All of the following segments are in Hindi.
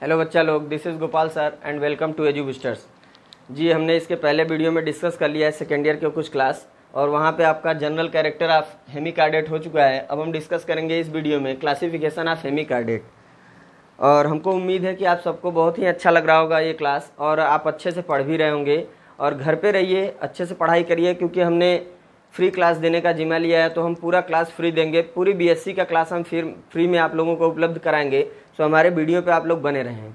हेलो बच्चा लोग this is Gopal sir and welcome to Edu Busters ji हमने इसके पहले वीडियो में डिस्कस कर लिया है सेकेंड ईयर के कुछ क्लास और वहाँ पे आपका general character of hemichordate हो चुका है अब हम डिस्कस करेंगे इस वीडियो में क्लासिफिकेशन ऑफ हेमी कार्डेट और हमको उम्मीद है कि आप सबको बहुत ही अच्छा लग रहा होगा ये क्लास और आप अच्छे से पढ़ भी रहे होंगे और घर पर रहिए अच्छे से पढ़ाई करिए क्योंकि हमने फ्री क्लास देने का जिम्मा लिया है तो हम पूरा क्लास फ्री देंगे पूरी बीएससी का क्लास हम फिर फ्री में आप लोगों को उपलब्ध कराएंगे सो तो हमारे वीडियो पे आप लोग बने रहें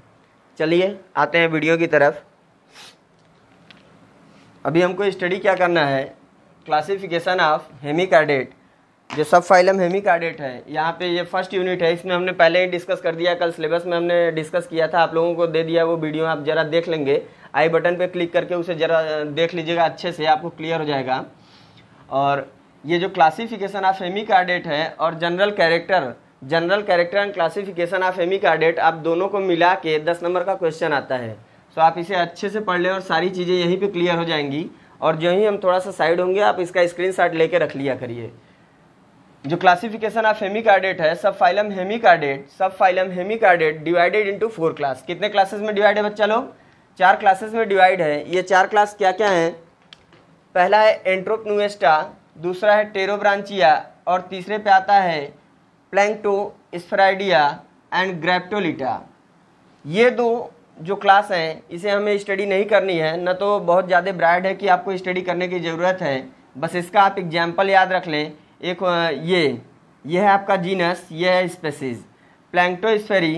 चलिए आते हैं वीडियो की तरफ अभी हमको स्टडी क्या करना है क्लासिफिकेशन ऑफ हेमी कार्डेट जो सब फाइलम हेमिकार्डेट हेमी कार्डेट है यहाँ पे ये फर्स्ट यूनिट है इसमें हमने पहले ही डिस्कस कर दिया कल सिलेबस में हमने डिस्कस किया था आप लोगों को दे दिया वो वीडियो आप ज़रा देख लेंगे आई बटन पे क्लिक करके उसे ज़रा देख लीजिएगा अच्छे से आपको क्लियर हो जाएगा और ये जो क्लासिफिकेशन ऑफ हेमी कार्डेट है और general character general character and classification of hemichordate आप दोनों को मिला के दस नंबर का क्वेश्चन आता है सो आप इसे अच्छे से पढ़ लें और सारी चीज़ें यहीं पे क्लियर हो जाएंगी और जो ही हम थोड़ा सा साइड होंगे आप इसका स्क्रीन शॉट लेके रख लिया करिए जो क्लासिफिकेशन ऑफ हेमिकार्डेट है सब subphylum hemichordate subphylum hemichordate divided into four class कितने क्लासेस में डिवाइड है बच्चा लोग चार क्लासेस में डिवाइड है ये चार क्लास क्या क्या हैं पहला है एंट्रोपनुएस्टा दूसरा है टेरोब्रांचिया और तीसरे पे आता है प्लैंगटो स्फ्राइडिया एंड ग्रैप्टोलिटा ये दो जो क्लास है इसे हमें स्टडी नहीं करनी है न तो बहुत ज़्यादा ब्राइड है कि आपको स्टडी करने की ज़रूरत है बस इसका आप एग्जाम्पल याद रख लें एक ये ये है आपका जीनस ये है species planctosphaera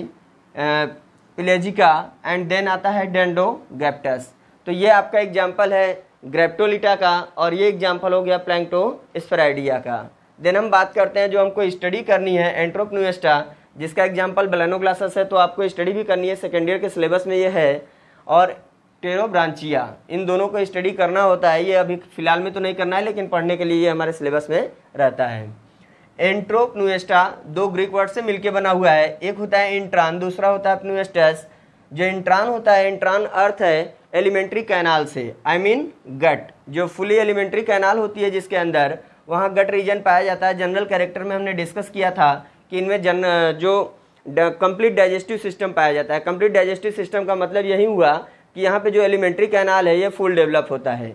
pelagica and then आता है डेंडो गैप्टस तो ये आपका एग्जाम्पल है ग्रेप्टोलिटा का और ये एग्जाम्पल हो गया प्लैंगटो स्पराइडिया का देन हम बात करते हैं जो हमको स्टडी करनी है एंट्रोपन्यूएस्टा जिसका एग्जाम्पल ग्लासेस है तो आपको स्टडी भी करनी है सेकेंड ईयर के सिलेबस में ये है और टेरोब्रांचिया इन दोनों को स्टडी करना होता है ये अभी फिलहाल में तो नहीं करना है लेकिन पढ़ने के लिए ये हमारे सिलेबस में रहता है एंट्रोपनुएस्टा दो ग्रीक वर्ड से मिलकर बना हुआ है एक होता है इंट्रान दूसरा होता है अपनुएस्टस जो इंट्रान होता है इंट्रान अर्थ है एलिमेंट्री कैनाल से आई मीन गट जो फुली एलिमेंट्री कैनाल होती है जिसके अंदर वहाँ गट रीजन पाया जाता है जनरल कैरेक्टर में हमने डिस्कस किया था कि इनमें जन जो कंप्लीट डाइजेस्टिव सिस्टम पाया जाता है कंप्लीट डाइजेस्टिव सिस्टम का मतलब यही हुआ कि यहाँ पे जो एलिमेंट्री कैनाल है ये फुल डेवलप होता है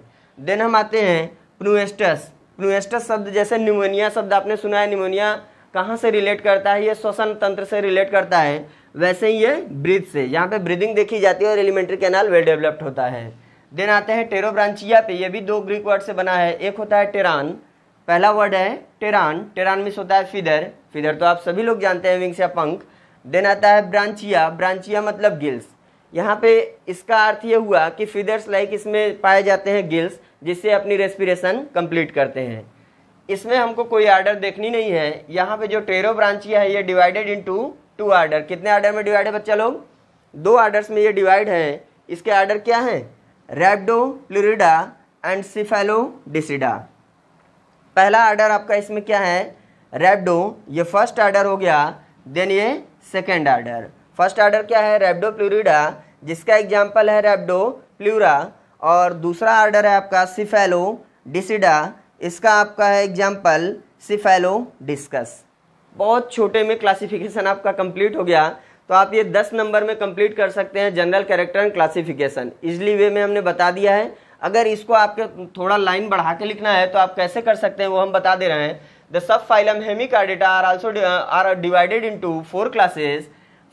देन हम आते हैं प्नुएस्टस प्नुएस्टस शब्द जैसे निमोनिया शब्द आपने सुना है निमोनिया कहाँ से रिलेट करता है ये श्वसन तंत्र से रिलेट करता है वैसे ही ये ब्रीथ से यहाँ पे ब्रीदिंग देखी जाती है और एलिमेंट्री कैनाल वेल डेवलप्ड होता है देन आते हैं ब्रांचिया पे ये भी दो ग्रीक वर्ड से बना है एक होता है टेरान पहला वर्ड है टेरान टेरान मिस होता है फिदर फिदर तो आप सभी लोग जानते हैं विंग्स या पंख देन आता है ब्रांचिया ब्रांचिया मतलब गिल्स यहाँ पे इसका अर्थ ये हुआ कि फिदर्स लाइक इसमें पाए जाते हैं गिल्स जिससे अपनी रेस्पिरेशन कंप्लीट करते हैं इसमें हमको कोई आर्डर देखनी नहीं है यहाँ पे जो टेरो ब्रांचिया है ये डिवाइडेड इनटू टू आर्डर कितने आर्डर में डिवाइड है बच्चा लोग दो आर्डर्स में ये डिवाइड है इसके आर्डर क्या हैं रेबडो प्लूरिडा एंड डिसिडा पहला आर्डर आपका इसमें क्या है रेबडो ये फर्स्ट आर्डर हो गया देन ये सेकेंड आर्डर फर्स्ट आर्डर क्या है रेबडो प्लूरिडा जिसका एग्जाम्पल है रेबडो प्लूरा और दूसरा आर्डर है आपका सिफेलो डिसिडा इसका आपका है एग्जाम्पल सिफेलो डिस्कस बहुत छोटे में क्लासिफिकेशन आपका कंप्लीट हो गया तो आप ये दस नंबर में कंप्लीट कर सकते हैं general character and classification easily way में हमने बता दिया है अगर इसको आपके थोड़ा लाइन बढ़ा के लिखना है तो आप कैसे कर सकते हैं वो हम बता दे रहे हैं the subphylum hemichordata are also are divided into four classes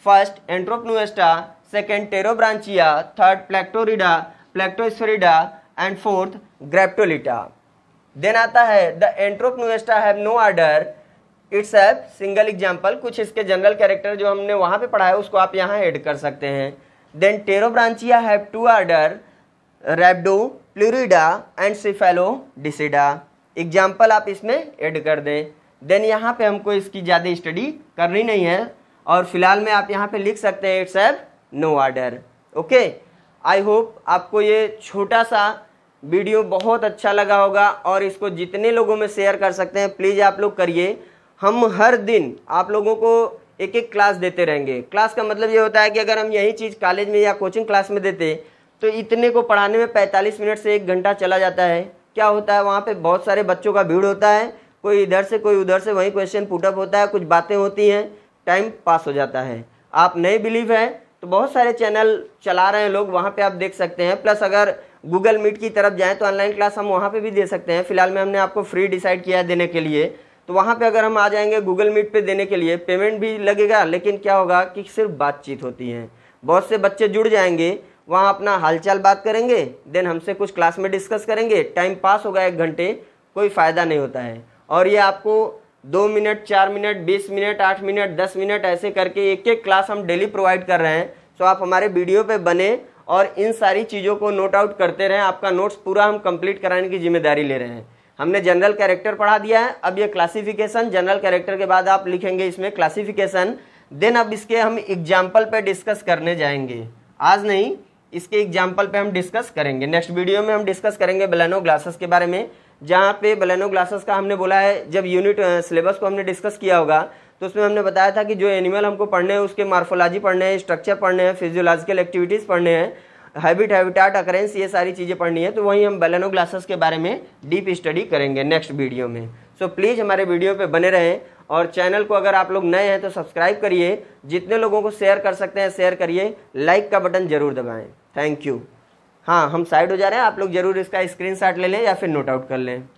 first enteropneusta second pterobranchia third plectorida planctosphaeroidea and fourth graptolita then आता है the enteropneusta have no order it's a single example कुछ इसके जनरल कैरेक्टर जो हमने वहाँ पे पढ़ा है उसको आप यहाँ ऐड कर सकते हैं then branchia have two order rhabdopleurida and cephalodiscida example आप इसमें ऐड कर दें देन यहाँ पे हमको इसकी ज़्यादा स्टडी करनी नहीं है और फिलहाल में आप यहाँ पे लिख सकते हैं it's have no order okay I hope आपको ये छोटा सा वीडियो बहुत अच्छा लगा होगा और इसको जितने लोगों में शेयर कर सकते हैं प्लीज़ आप लोग करिए हम हर दिन आप लोगों को एक एक क्लास देते रहेंगे क्लास का मतलब ये होता है कि अगर हम यही चीज़ कॉलेज में या कोचिंग क्लास में देते तो इतने को पढ़ाने में 45 मिनट से एक घंटा चला जाता है क्या होता है वहाँ पे बहुत सारे बच्चों का भीड़ होता है कोई इधर से कोई उधर से वहीं क्वेश्चन पुटअप होता है कुछ बातें होती हैं टाइम पास हो जाता है आप नए बिलीव है तो बहुत सारे चैनल चला रहे हैं लोग वहाँ पर आप देख सकते हैं प्लस अगर गूगल मीट की तरफ जाएँ तो ऑनलाइन क्लास हम वहाँ पर भी दे सकते हैं फिलहाल में हमने आपको फ्री डिसाइड किया है देने के लिए तो वहाँ पे अगर हम आ जाएंगे गूगल मीट पे देने के लिए पेमेंट भी लगेगा लेकिन क्या होगा कि सिर्फ बातचीत होती है बहुत से बच्चे जुड़ जाएंगे वहाँ अपना हालचाल बात करेंगे देन हमसे कुछ क्लास में डिस्कस करेंगे टाइम पास होगा एक घंटे कोई फ़ायदा नहीं होता है और ये आपको दो मिनट चार मिनट बीस मिनट आठ मिनट दस मिनट ऐसे करके एक एक क्लास हम डेली प्रोवाइड कर रहे हैं सो तो आप हमारे वीडियो पे बने और इन सारी चीज़ों को नोट आउट करते रहें आपका नोट्स पूरा हम कंप्लीट कराने की जिम्मेदारी ले रहे हैं हमने जनरल कैरेक्टर पढ़ा दिया है अब ये क्लासिफिकेशन जनरल कैरेक्टर के बाद आप लिखेंगे इसमें क्लासिफिकेशन देन अब इसके हम एग्जाम्पल पे डिस्कस करने जाएंगे आज नहीं इसके एग्जाम्पल पे हम डिस्कस करेंगे नेक्स्ट वीडियो में हम डिस्कस करेंगे बेलेनो ग्लासेस के बारे में जहाँ पे बेलेनो ग्लासेस का हमने बोला है जब यूनिट सिलेबस को हमने डिस्कस किया होगा तो उसमें हमने बताया था कि जो एनिमल हमको पढ़ने हैं उसके मार्फोलॉजी पढ़ने हैं स्ट्रक्चर पढ़ने हैं फिजियोलॉजिकल एक्टिविटीज़ पढ़ने हैं हैबिट हैबिटाट अकरेंस ये सारी चीज़ें पढ़नी है तो वहीं हम बेलनो ग्लासेस के बारे में डीप स्टडी करेंगे नेक्स्ट वीडियो में सो so, प्लीज़ हमारे वीडियो पे बने रहें और चैनल को अगर आप लोग नए हैं तो सब्सक्राइब करिए जितने लोगों को शेयर कर सकते हैं शेयर करिए लाइक का बटन ज़रूर दबाएँ थैंक यू हाँ हम साइड हो जा रहे हैं आप लोग ज़रूर इसका स्क्रीन ले लें या फिर नोट आउट कर लें